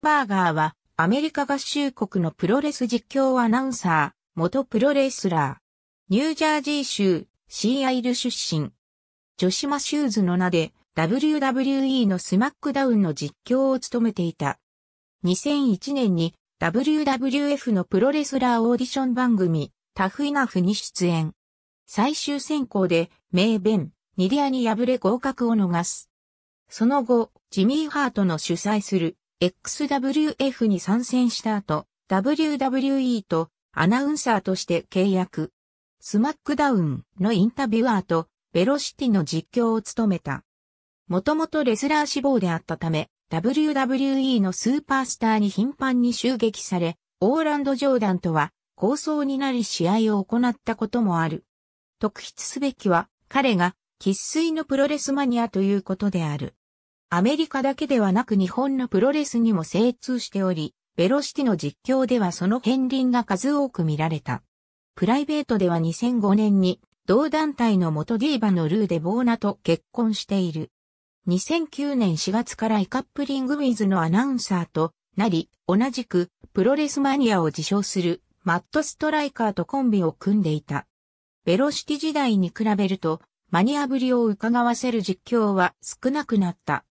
バーガーはアメリカ合衆国のプロレス実況アナウンサー、元プロレスラー。ニュージャージー州シーアイル出身。ジョシマ・シューズの名で WWE のスマックダウンの実況を務めていた。2001年に WWF のプロレスラーオーディション番組タフイナフに出演。最終選考で名弁、ニディアに敗れ合格を逃す。その後、ジミー・ハートの主催する XWF に参戦した後、WWE とアナウンサーとして契約。スマックダウンのインタビュアーとベロシティの実況を務めた。もともとレスラー志望であったため、WWE のスーパースターに頻繁に襲撃され、オーランド・ジョーダンとは構想になり試合を行ったこともある。特筆すべきは彼が喫水のプロレスマニアということである。アメリカだけではなく日本のプロレスにも精通しており、ベロシティの実況ではその片鱗が数多く見られた。プライベートでは2005年に同団体の元ディーバのルーデ・ボーナと結婚している。2009年4月からイカップリングウィズのアナウンサーとなり、同じくプロレスマニアを自称するマット・ストライカーとコンビを組んでいた。ベロシティ時代に比べるとマニアぶりを伺わせる実況は少なくなった。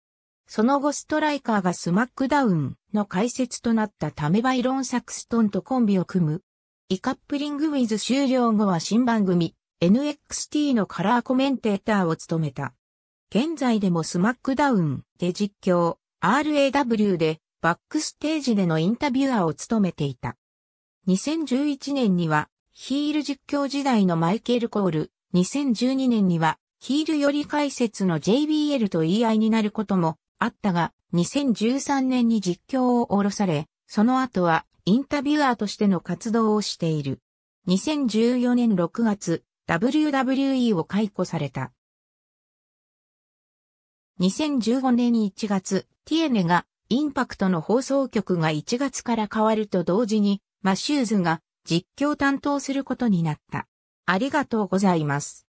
その後ストライカーがスマックダウンの解説となったためバイロン・サクストンとコンビを組む。イカップリングウィズ終了後は新番組 NXT のカラーコメンテーターを務めた。現在でもスマックダウンで実況、RAW でバックステージでのインタビュアーを務めていた。2011年にはヒール実況時代のマイケル・コール、2012年にはヒールより解説の JBL と言い合いになることもあったが、2013年に実況を下ろされ、その後はインタビュアーとしての活動をしている。2014年6月、WWE を解雇された。2015年1月、ティエネがインパクトの放送局が1月から変わると同時に、マシューズが実況担当することになった。ありがとうございます。